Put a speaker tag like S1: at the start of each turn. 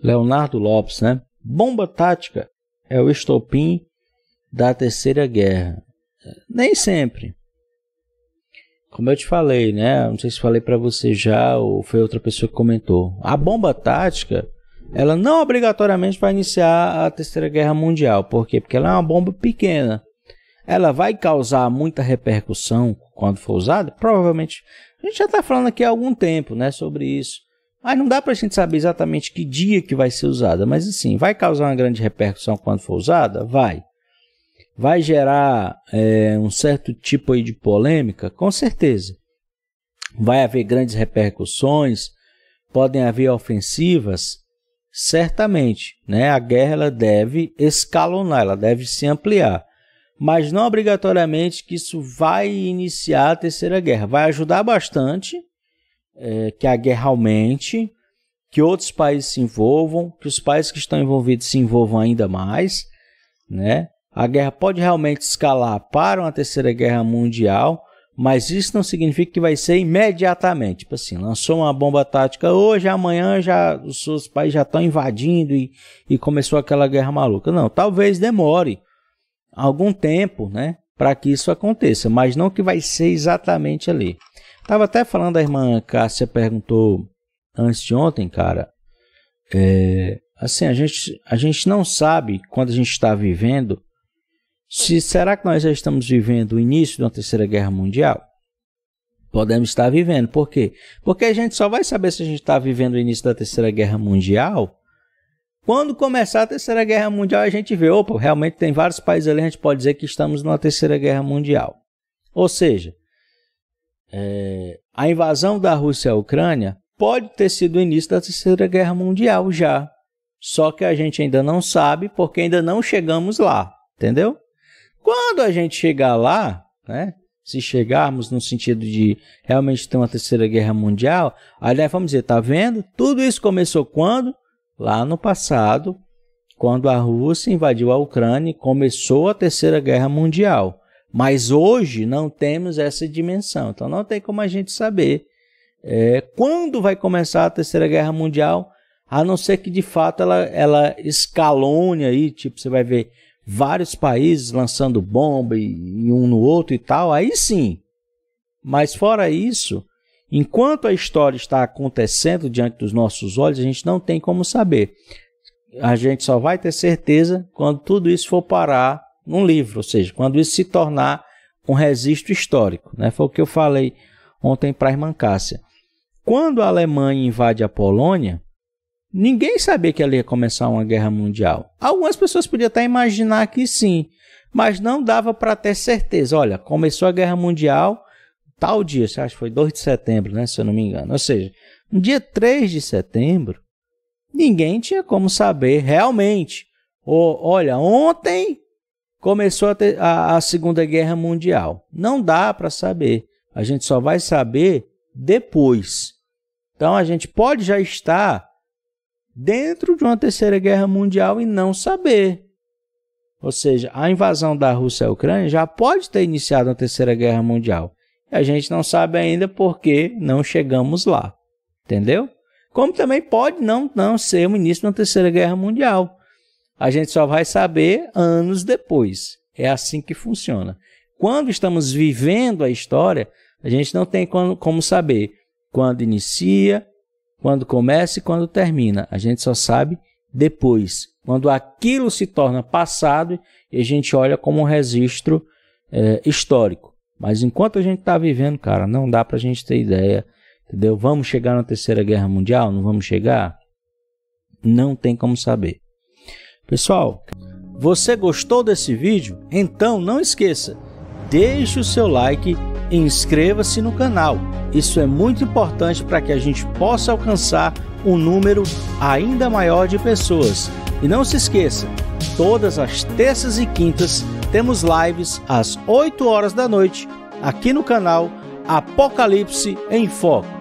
S1: Leonardo Lopes, né? Bomba tática é o estopim da Terceira Guerra. Nem sempre. Como eu te falei, né? Não sei se falei para você já ou foi outra pessoa que comentou. A bomba tática, ela não obrigatoriamente vai iniciar a Terceira Guerra Mundial. Por quê? Porque ela é uma bomba pequena. Ela vai causar muita repercussão quando for usada? Provavelmente. A gente já está falando aqui há algum tempo, né, sobre isso. Mas não dá para a gente saber exatamente que dia que vai ser usada, mas assim, vai causar uma grande repercussão quando for usada? Vai. Vai gerar é, um certo tipo aí de polêmica? Com certeza. Vai haver grandes repercussões, podem haver ofensivas? Certamente. Né? A guerra ela deve escalonar, ela deve se ampliar. Mas não obrigatoriamente que isso vai iniciar a Terceira Guerra. Vai ajudar bastante, é, que a guerra aumente, que outros países se envolvam, que os países que estão envolvidos se envolvam ainda mais, né? A guerra pode realmente escalar para uma terceira guerra mundial, mas isso não significa que vai ser imediatamente. Tipo assim, lançou uma bomba tática hoje, amanhã já os seus países já estão invadindo e, e começou aquela guerra maluca. Não, talvez demore algum tempo, né, para que isso aconteça, mas não que vai ser exatamente ali. Tava até falando, a irmã Cássia perguntou antes de ontem, cara. É, assim, a gente, a gente não sabe quando a gente está vivendo. Se será que nós já estamos vivendo o início de uma terceira guerra mundial? Podemos estar vivendo. Por quê? Porque a gente só vai saber se a gente está vivendo o início da terceira guerra mundial quando começar a Terceira Guerra Mundial, a gente vê, opa, realmente tem vários países ali, a gente pode dizer que estamos numa Terceira Guerra Mundial. Ou seja, é, a invasão da Rússia à Ucrânia pode ter sido o início da Terceira Guerra Mundial já. Só que a gente ainda não sabe porque ainda não chegamos lá, entendeu? Quando a gente chegar lá, né, se chegarmos no sentido de realmente ter uma terceira guerra mundial, aliás, vamos dizer, tá vendo? Tudo isso começou quando? Lá no passado, quando a Rússia invadiu a Ucrânia e começou a terceira guerra mundial. Mas hoje não temos essa dimensão. Então não tem como a gente saber é, quando vai começar a Terceira Guerra Mundial, a não ser que de fato ela, ela escalone aí, tipo, você vai ver vários países lançando bomba e, e um no outro e tal, aí sim. Mas fora isso, enquanto a história está acontecendo diante dos nossos olhos, a gente não tem como saber. A gente só vai ter certeza quando tudo isso for parar num livro, ou seja, quando isso se tornar um registro histórico. Né? Foi o que eu falei ontem para a irmã Cássia. Quando a Alemanha invade a Polônia, ninguém sabia que ali ia começar uma guerra mundial. Algumas pessoas podiam até imaginar que sim, mas não dava para ter certeza. Olha, começou a guerra mundial tal dia, acho que foi 2 de setembro, né, se eu não me engano. Ou seja, no dia 3 de setembro, ninguém tinha como saber realmente. Ou, olha, ontem começou a, ter a, a Segunda Guerra Mundial. Não dá para saber. A gente só vai saber depois. Então a gente pode já estar dentro de uma terceira guerra mundial e não saber. Ou seja, a invasão da Rússia à Ucrânia já pode ter iniciado uma terceira guerra mundial. E a gente não sabe ainda porque não chegamos lá. Entendeu? Como também pode não, não ser o início de uma terceira guerra mundial a gente só vai saber anos depois. É assim que funciona. Quando estamos vivendo a história, a gente não tem como saber quando inicia, quando começa e quando termina. A gente só sabe depois, quando aquilo se torna passado e a gente olha como um registro é, histórico. Mas enquanto a gente está vivendo, cara, não dá para a gente ter ideia, entendeu? Vamos chegar na Terceira Guerra Mundial? Não vamos chegar? Não tem como saber. Pessoal, você gostou desse vídeo? Então não esqueça, deixe o seu like e inscreva-se no canal. Isso é muito importante para que a gente possa alcançar um número ainda maior de pessoas. E não se esqueça, todas as terças e quintas temos lives às 8 horas da noite aqui no canal Apocalipse em Foco.